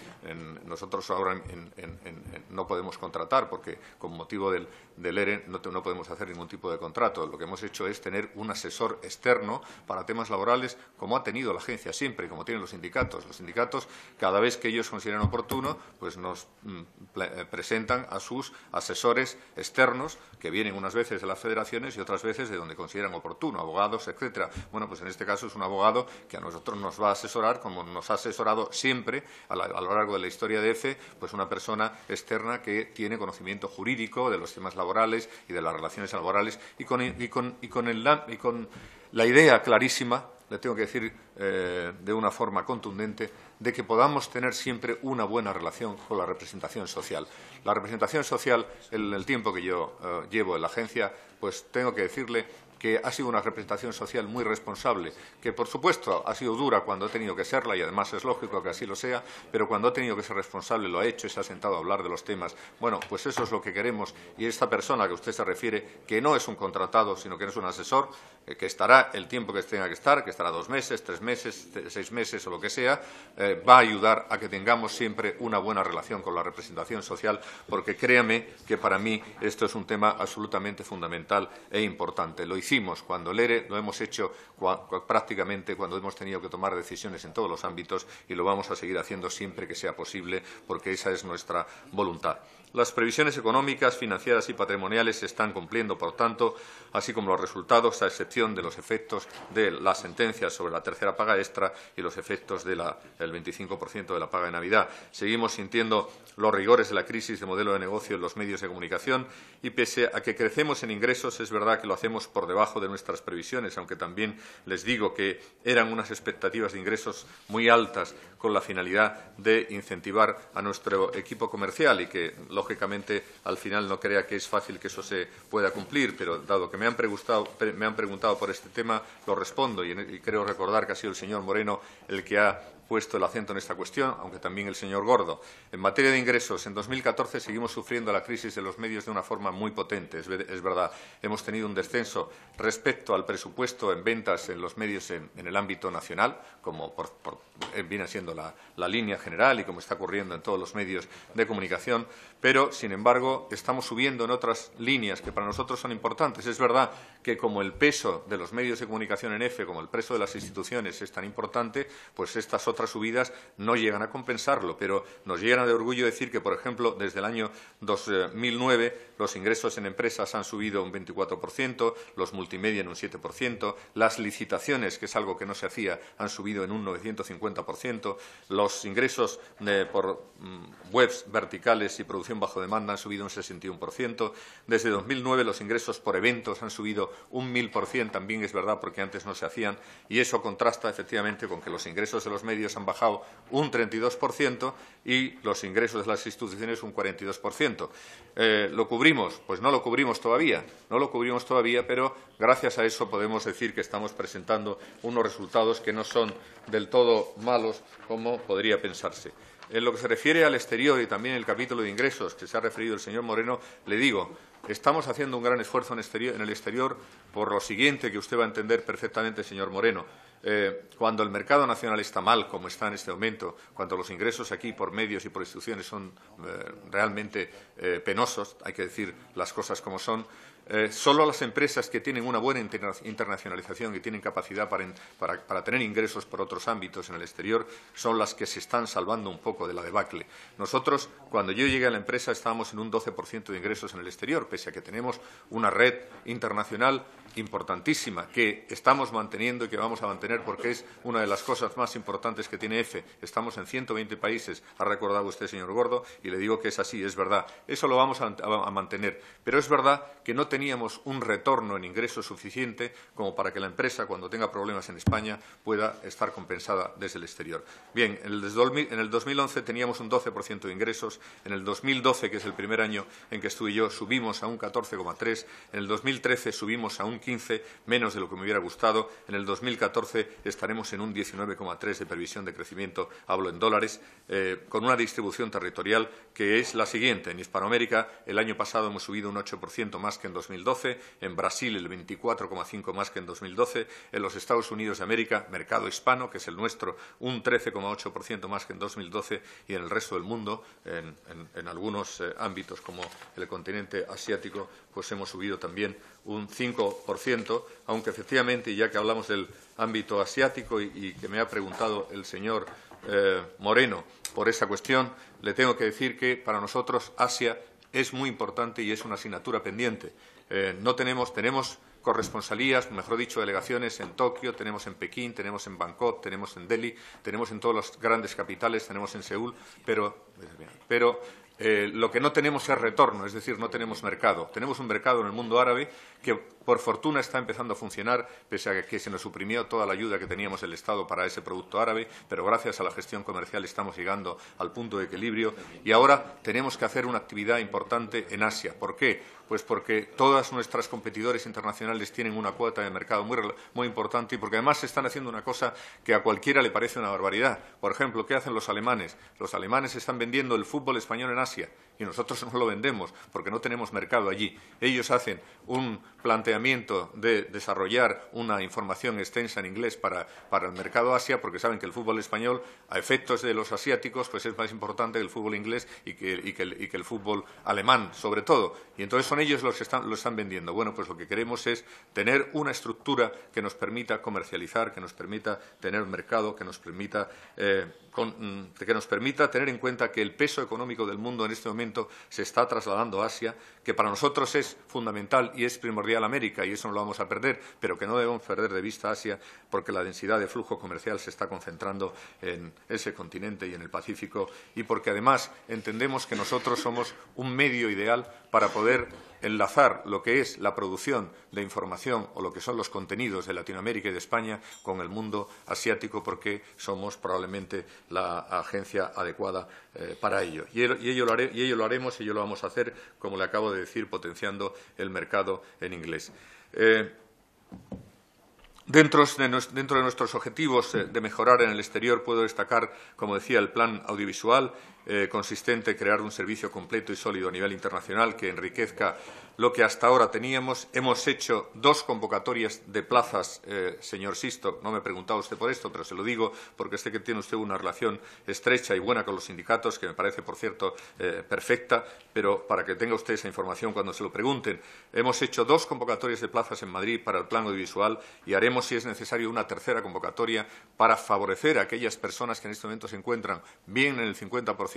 nosotros ahora en no podemos contratar, porque con motivo del, del no, no podemos hacer ningún tipo de contrato. Lo que hemos hecho es tener un asesor externo para temas laborales, como ha tenido la agencia siempre, como tienen los sindicatos. Los sindicatos, cada vez que ellos consideran oportuno, pues nos mm, eh, presentan a sus asesores externos, que vienen unas veces de las federaciones y otras veces de donde consideran oportuno, abogados, etcétera. Bueno, pues en este caso es un abogado que a nosotros nos va a asesorar, como nos ha asesorado siempre a, a lo largo de la historia de EFE, e, pues una persona externa que tiene conocimiento jurídico de los temas laborales y de las relaciones laborales y con, la idea clarísima, le tengo que decir eh, de una forma contundente, de que podamos tener siempre una buena relación con la representación social. La representación social, en el tiempo que yo eh, llevo en la agencia, pues tengo que decirle que ha sido una representación social muy responsable, que por supuesto ha sido dura cuando ha tenido que serla y además es lógico que así lo sea, pero cuando ha tenido que ser responsable lo ha hecho y se ha sentado a hablar de los temas. Bueno, pues eso es lo que queremos y esta persona a que usted se refiere, que no es un contratado, sino que no es un asesor, eh, que estará el tiempo que tenga que estar, que estará dos meses, tres meses, seis meses o lo que sea, eh, va a ayudar a que tengamos siempre una buena relación con la representación social, porque créame que para mí esto es un tema absolutamente fundamental e importante. Lo hicimos cuando el lo hemos hecho prácticamente cuando hemos tenido que tomar decisiones en todos los ámbitos y lo vamos a seguir haciendo siempre que sea posible porque esa es nuestra voluntad. Las previsiones económicas, financieras y patrimoniales se están cumpliendo, por tanto, así como los resultados, a excepción de los efectos de la sentencia sobre la tercera paga extra y los efectos del 25% de la paga de Navidad. Seguimos sintiendo los rigores de la crisis de modelo de negocio en los medios de comunicación y, pese a que crecemos en ingresos, es verdad que lo hacemos por debajo de nuestras previsiones, aunque también les digo que eran unas expectativas de ingresos muy altas con la finalidad de incentivar a nuestro equipo comercial y que, lógicamente al final no crea que es fácil que eso se pueda cumplir, pero dado que me han preguntado, por este tema, lo respondo y, e, y creo recordar que ha sido el señor Moreno el que ha puesto el acento en esta cuestión, aunque también el señor Gordo. En materia de ingresos, en 2014 seguimos sufriendo la crisis de los medios de una forma muy potente, es, verdad. Hemos tenido un descenso respecto al presupuesto en ventas en los medios en, el ámbito nacional, como eh, viene siendo la, línea general y como está ocurriendo en todos los medios de comunicación, pero, sin embargo, estamos subiendo en otras líneas que para nosotros son importantes. Es verdad que como el peso de los medios de comunicación en F, como el peso de las instituciones es tan importante, pues estas otras subidas no llegan a compensarlo, pero nos llegan de orgullo decir que, por ejemplo, desde el año 2009 los ingresos en empresas han subido un 24%, los multimedia en un 7%, las licitaciones, que es algo que no se hacía, han subido en un 950%, los ingresos eh, por mm, webs verticales y producción bajo demanda han subido un 61%, desde 2009 los ingresos por eventos han subido un 1.000%, también es verdad porque antes no se hacían, y eso contrasta efectivamente con que los ingresos de los medios medios han bajado un 32% y los ingresos de las instituciones un 42%. Eh, ¿Lo cubrimos? Pues no lo cubrimos todavía, no lo cubrimos todavía, pero gracias a eso podemos decir que estamos presentando unos resultados que no son del todo malos como podría pensarse. En lo que se refiere al exterior y también el capítulo de ingresos que se ha referido el señor Moreno, le digo, estamos haciendo un gran esfuerzo en, el exterior por lo siguiente que usted va a entender perfectamente, señor Moreno. Eh, cuando el mercado nacional está mal, como está en este momento, cuando los ingresos aquí por medios y por instituciones son eh, realmente eh, penosos, hay que decir las cosas como son, eh, solo las empresas que tienen una buena internacionalización y tienen capacidad para, para, tener ingresos por otros ámbitos en el exterior son las que se están salvando un poco de la debacle. Nosotros, cuando yo llegué a la empresa, estábamos en un 12% de ingresos en el exterior, pese a que tenemos una red internacional importantísima que estamos manteniendo y que vamos a mantener porque es una de las cosas más importantes que tiene EFE. Estamos en 120 países, ha recordado usted, señor Gordo, y le digo que es así, es verdad. Eso lo vamos a, mantener. Pero es verdad que no teníamos un retorno en ingresos suficiente como para que la empresa, cuando tenga problemas en España, pueda estar compensada desde el exterior. Bien, en el 2011 teníamos un 12% de ingresos, en el 2012, que es el primer año en que estuve yo, subimos a un 14,3%, en el 2013 subimos a un 15, menos de lo que me hubiera gustado. En el 2014 estaremos en un 19,3 de previsión de crecimiento, hablo en dólares, eh, con una distribución territorial que es la siguiente. En Hispanoamérica el año pasado hemos subido un 8% más que en 2012, en Brasil el 24,5 más que en 2012, en los Estados Unidos de América, mercado hispano, que es el nuestro, un 13,8% más que en 2012 y en el resto del mundo, en, algunos eh, ámbitos como el continente asiático, pues hemos subido también un 5% aunque efectivamente, ya que hablamos del ámbito asiático y, que me ha preguntado el señor eh, Moreno por esa cuestión, le tengo que decir que para nosotros Asia es muy importante y es una asignatura pendiente. Eh, no tenemos, tenemos corresponsalías, mejor dicho, delegaciones en Tokio, tenemos en Pekín, tenemos en Bangkok, tenemos en Delhi, tenemos en todas las grandes capitales, tenemos en Seúl, pero, pero eh, lo que no tenemos es retorno, es decir, no tenemos mercado. Tenemos un mercado en el mundo árabe que por fortuna está empezando a funcionar, pese a que se nos suprimió toda la ayuda que teníamos el Estado para ese producto árabe, pero gracias a la gestión comercial estamos llegando al punto de equilibrio y ahora tenemos que hacer una actividad importante en Asia. ¿Por qué? Pues porque todas nuestras competidores internacionales tienen una cuota de mercado muy, muy importante y porque además se están haciendo una cosa que a cualquiera le parece una barbaridad. Por ejemplo, ¿qué hacen los alemanes? Los alemanes están vendiendo el fútbol español en Asia y nosotros no lo vendemos porque no tenemos mercado allí. Ellos hacen un planteamiento de desarrollar una información extensa en inglés para, el mercado Asia porque saben que el fútbol español, a efectos de los asiáticos, pues es más importante que el fútbol inglés y que, el, y fútbol alemán, sobre todo. Y entonces son ellos los que están, lo están vendiendo. Bueno, pues lo que queremos es tener una estructura que nos permita comercializar, que nos permita tener mercado, que nos permita, eh, mm, que nos permita tener en cuenta que el peso económico del mundo en este momento se está trasladando a Asia, que para nosotros es fundamental y es primordial América, y eso no lo vamos a perder, pero que no debemos perder de vista Asia, porque la densidad de flujo comercial se está concentrando en ese continente y en el Pacífico, y porque además entendemos que nosotros somos un medio ideal para poder enlazar lo que es la producción de información o lo que son los contenidos de Latinoamérica y de España con el mundo asiático porque somos probablemente la agencia adecuada eh, para ello. Y, ello lo haremos y ello lo vamos a hacer, como le acabo de decir, potenciando el mercado en inglés. Eh, dentro de, nuestros objetivos eh, de mejorar en el exterior puedo destacar, como decía, el plan audiovisual eh, consistente crear un servicio completo y sólido a nivel internacional que enriquezca lo que hasta ahora teníamos. Hemos hecho dos convocatorias de plazas, eh, señor Sisto, no me preguntaba usted por esto, pero se lo digo porque sé que tiene usted una relación estrecha y buena con los sindicatos, que me parece, por cierto, eh, perfecta, pero para que tenga usted esa información cuando se lo pregunten. Hemos hecho dos convocatorias de plazas en Madrid para el plan audiovisual y haremos, si es necesario, una tercera convocatoria para favorecer a aquellas personas que en este momento se encuentran bien en el 50%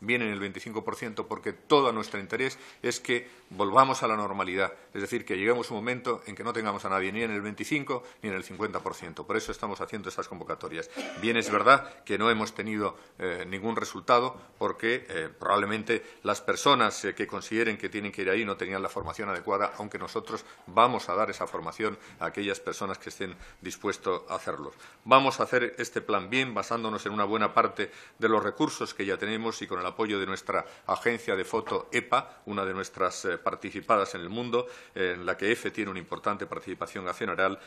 ...viene en el 25% porque todo nuestro interés es que volvamos a la normalidad, es decir, que lleguemos a un momento en que no tengamos a nadie ni en el 25 ni en el 50%. Por eso estamos haciendo estas convocatorias. Bien es verdad que no hemos tenido eh, ningún resultado porque eh, probablemente las personas eh, que consideren que tienen que ir ahí no tenían la formación adecuada, aunque nosotros vamos a dar esa formación a aquellas personas que estén dispuestos a hacerlo. Vamos a hacer este plan bien basándonos en una buena parte de los recursos que ya tenemos y con el apoyo de nuestra agencia de foto EPA, una de nuestras eh, participadas en el mundo, en la que EFE e tiene una importante participación accionarial,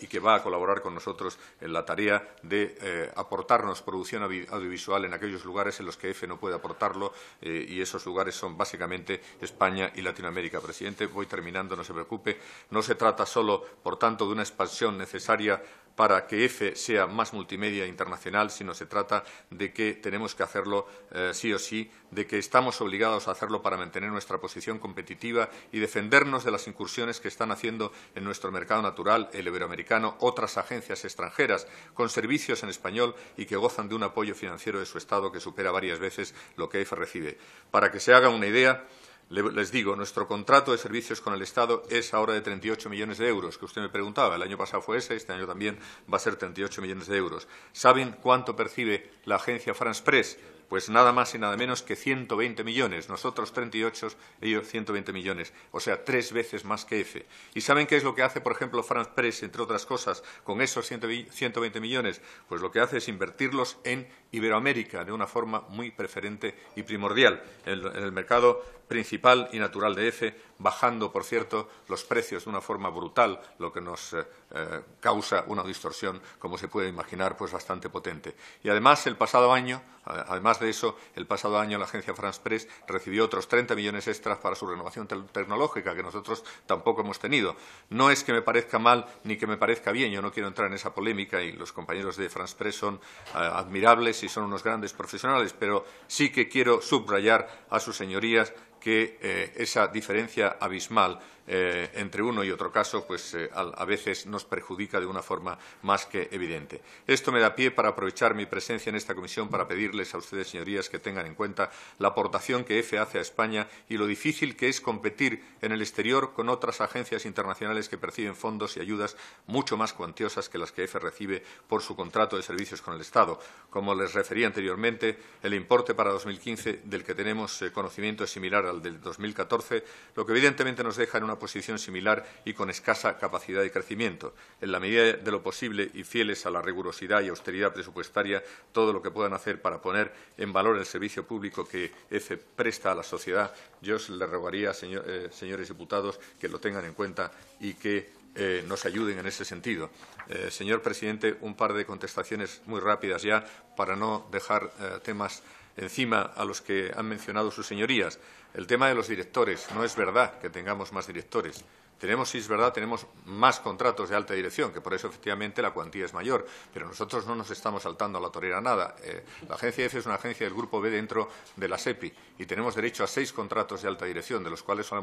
y que va a colaborar con nosotros en la tarea de eh, aportarnos producción audiovisual en aquellos lugares en los que EFE e no puede aportarlo eh, y esos lugares son básicamente España y Latinoamérica. Presidente, voy terminando, no se preocupe. No se trata solo, por tanto, de una expansión necesaria para que EFE sea más multimedia internacional, no se trata de que tenemos que hacerlo eh, sí o sí, de que estamos obligados a hacerlo para mantener nuestra posición competitiva y defendernos de las incursiones que están haciendo en nuestro mercado natural, el iberoamericano, otras agencias extranjeras con servicios en español y que gozan de un apoyo financiero de su Estado que supera varias veces lo que EFE recibe. Para que se haga una idea, les digo, nuestro contrato de servicios con el Estado es ahora de 38 millones de euros, que usted me preguntaba. El año pasado fue ese, este año también va a ser 38 millones de euros. ¿Saben cuánto percibe la agencia France Press? Pues nada más y nada menos que 120 millones. Nosotros 38, ellos 120 millones. O sea, tres veces más que EFE. ¿Y saben qué es lo que hace, por ejemplo, France Press, entre otras cosas, con esos 120 millones? Pues lo que hace es invertirlos en Iberoamérica de una forma muy preferente y primordial, en el mercado principal y natural de EFE, bajando, por cierto, los precios de una forma brutal, lo que nos eh, eh, causa una distorsión, como se puede imaginar, pues bastante potente. Y además, el pasado año, además de eso, el pasado año la agencia France Press recibió otros 30 millones extras para su renovación tecnológica, que nosotros tampoco hemos tenido. No es que me parezca mal ni que me parezca bien, yo no quiero entrar en esa polémica y los compañeros de France Press son eh, admirables y son unos grandes profesionales, pero sí que quiero subrayar a sus señorías que eh, esa diferencia abismal eh, entre uno y otro caso, pues eh, a, veces nos perjudica de una forma más que evidente. Esto me da pie para aprovechar mi presencia en esta comisión para pedirles a ustedes, señorías, que tengan en cuenta la aportación que EFE hace a España y lo difícil que es competir en el exterior con otras agencias internacionales que perciben fondos y ayudas mucho más cuantiosas que las que EFE recibe por su contrato de servicios con el Estado. Como les refería anteriormente, el importe para 2015 del que tenemos eh, conocimiento es similar al del 2014, lo que evidentemente nos deja en una posición similar y con escasa capacidad de crecimiento. En la medida de lo posible y fieles a la rigurosidad y austeridad presupuestaria, todo lo que puedan hacer para poner en valor el servicio público que EFE presta a la sociedad, yo les rogaría, eh, señores diputados, que lo tengan en cuenta y que eh, nos ayuden en ese sentido. Eh, señor presidente, un par de contestaciones muy rápidas ya para no dejar temas encima a los que han mencionado sus señorías. El tema de los directores. No es verdad que tengamos más directores. Tenemos, si es verdad, tenemos más contratos de alta dirección, que por eso efectivamente la cuantía es mayor, pero nosotros no nos estamos saltando a la torera nada. Eh, la agencia e F e es una agencia del Grupo B dentro de la SEPI y tenemos derecho a seis contratos de alta dirección, de los cuales solo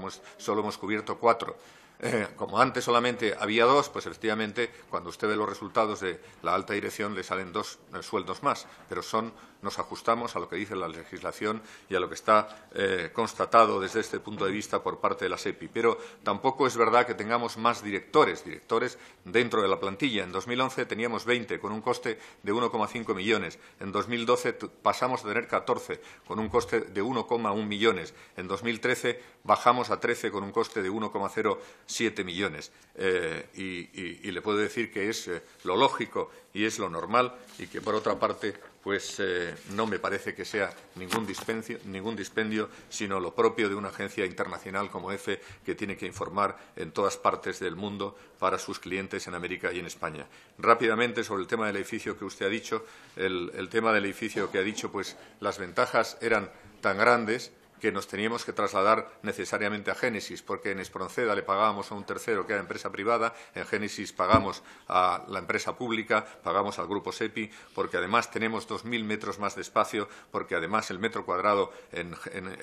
hemos, cubierto cuatro. Eh, como antes solamente había dos, pues efectivamente cuando usted ve los resultados de la alta dirección le salen dos eh, sueldos más, pero son nos ajustamos a lo que dice la legislación y a lo que está eh, constatado desde este punto de vista por parte de la SEPI. Pero tampoco es verdad que tengamos más directores, directores dentro de la plantilla. En 2011 teníamos 20 con un coste de 1,5 millones. En 2012 pasamos a tener 14 con un coste de 1,1 millones. En 2013 bajamos a 13 con un coste de 1,07 millones. Eh, y, le puedo decir que es eh, lo lógico y es lo normal y que, por otra parte, pues eh, no me parece que sea ningún dispendio, sino lo propio de una agencia internacional como EFE, que tiene que informar en todas partes del mundo para sus clientes en América y en España. Rápidamente, sobre el tema del edificio que usted ha dicho, el tema del edificio que ha dicho, pues las ventajas eran tan grandes que nos teníamos que trasladar necesariamente a Génesis, porque en Espronceda le pagábamos a un tercero que era empresa privada, en Génesis pagamos a la empresa pública, pagamos al grupo SEPI, porque además tenemos 2.000 metros más de espacio, porque además el metro cuadrado en, en,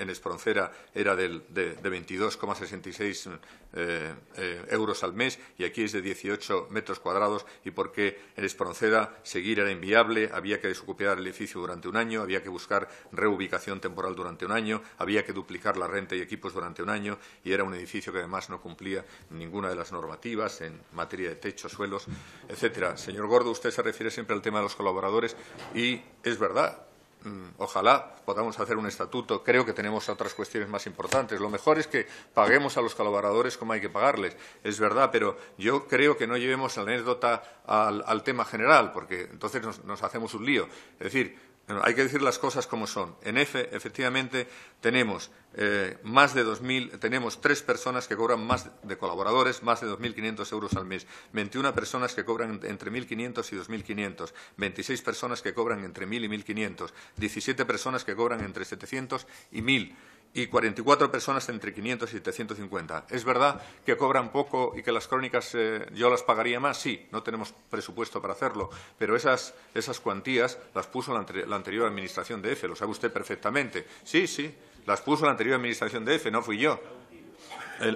era de, 22,66 eh, eh, euros al mes y aquí es de 18 metros cuadrados y porque en Espronceda seguir era inviable, había que desocupar el edificio durante un año, había que buscar reubicación temporal durante un año, había había que duplicar la renta y equipos durante un año y era un edificio que además no cumplía ninguna de las normativas en materia de techos, suelos, etcétera. Señor Gordo, usted se refiere siempre al tema de los colaboradores y es verdad, mm, ojalá podamos hacer un estatuto. Creo que tenemos otras cuestiones más importantes. Lo mejor es que paguemos a los colaboradores como hay que pagarles. Es verdad, pero yo creo que no llevemos la anécdota al, tema general, porque entonces nos, nos hacemos un lío. Es decir, bueno, hay que decir las cosas como son. En EFE, efectivamente, tenemos eh, más de 2.000, tenemos tres personas que cobran más de colaboradores, más de 2.500 euros al mes, 21 personas que cobran entre 1.500 y 2.500, 26 personas que cobran entre 1.000 y 1.500, 17 personas que cobran entre 700 y 1.000 y 44 personas entre 500 y 750. ¿Es verdad que cobran poco y que las crónicas eh, yo las pagaría más? Sí, no tenemos presupuesto para hacerlo, pero esas, cuantías las puso la anterior Administración de EFE, lo sabe usted perfectamente. Sí, sí, las puso la anterior Administración de EFE, no fui yo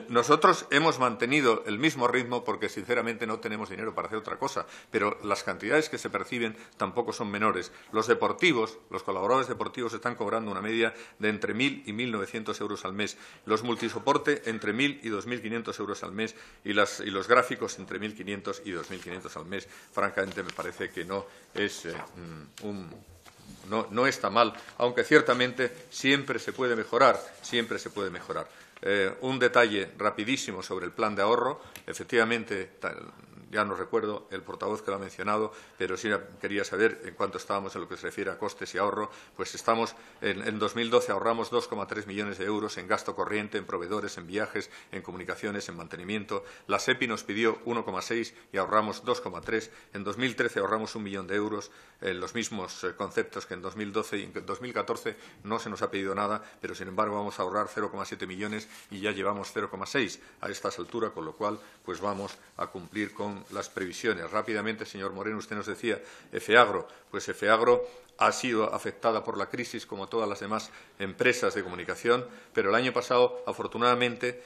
nosotros hemos mantenido el mismo ritmo porque, sinceramente, no tenemos dinero para hacer otra cosa, pero las cantidades que se perciben tampoco son menores. Los deportivos, los colaboradores deportivos, están cobrando una media de entre 1.000 y 1.900 euros al mes. Los multisoporte, entre 1.000 y 2.500 euros al mes. Y, las, y los gráficos, entre 1.500 y 2.500 al mes. Francamente, me parece que no es eh, mm, no, está mal, aunque ciertamente siempre se puede mejorar, siempre se puede mejorar. Eh, un detalle rapidísimo sobre el plan de ahorro. Efectivamente, ya no recuerdo el portavoz que lo ha mencionado, pero sí quería saber en cuánto estábamos en lo que se refiere a costes y ahorro, pues estamos en, 2012 ahorramos 2,3 millones de euros en gasto corriente, en proveedores, en viajes, en comunicaciones, en mantenimiento. La SEPI nos pidió 1,6 y ahorramos 2,3. En 2013 ahorramos un millón de euros en los mismos eh, conceptos que en 2012 y en 2014 no se nos ha pedido nada, pero sin embargo vamos a ahorrar 0,7 millones y ya llevamos 0,6 a estas alturas, con lo cual pues vamos a cumplir con las previsiones. Rápidamente, señor Moreno, usted nos decía EFEAGRO. Pues EFEAGRO ha sido afectada por la crisis como todas las demás empresas de comunicación, pero el año pasado, afortunadamente,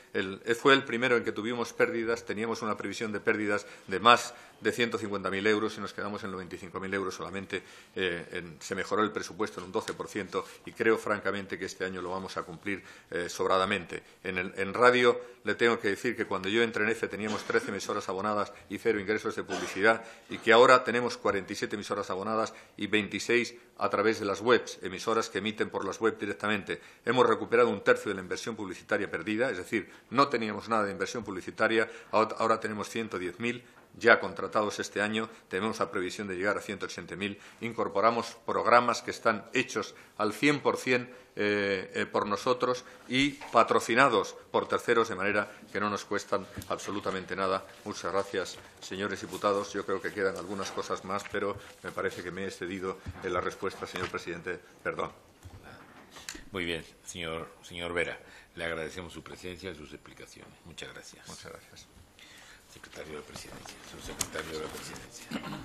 fue el primero en que tuvimos pérdidas. Teníamos una previsión de pérdidas de más de 150.000 euros y nos quedamos en 95.000 euros solamente. Eh, se mejoró el presupuesto en un 12% y creo, francamente, que este año lo vamos a cumplir eh, sobradamente. En, en, radio le tengo que decir que cuando yo entré en EFE teníamos 13 emisoras abonadas y cero ingresos de publicidad y que ahora tenemos 47 emisoras abonadas y 26 a través de las webs, emisoras que emiten por las webs directamente. Hemos recuperado un tercio de la inversión publicitaria perdida, es decir, no teníamos nada de inversión publicitaria, ahora tenemos 110.000 ya contratados este año, tenemos la previsión de llegar a 180.000. Incorporamos programas que están hechos al 100% eh, eh, por nosotros y patrocinados por terceros, de manera que no nos cuestan absolutamente nada. Muchas gracias, señores diputados. Yo creo que quedan algunas cosas más, pero me parece que me he excedido en la respuesta, señor presidente. Perdón. Muy bien, señor, señor Vera. Le agradecemos su presencia y sus explicaciones. Muchas Muchas gracias. Секретарю президента. Секретарю президента.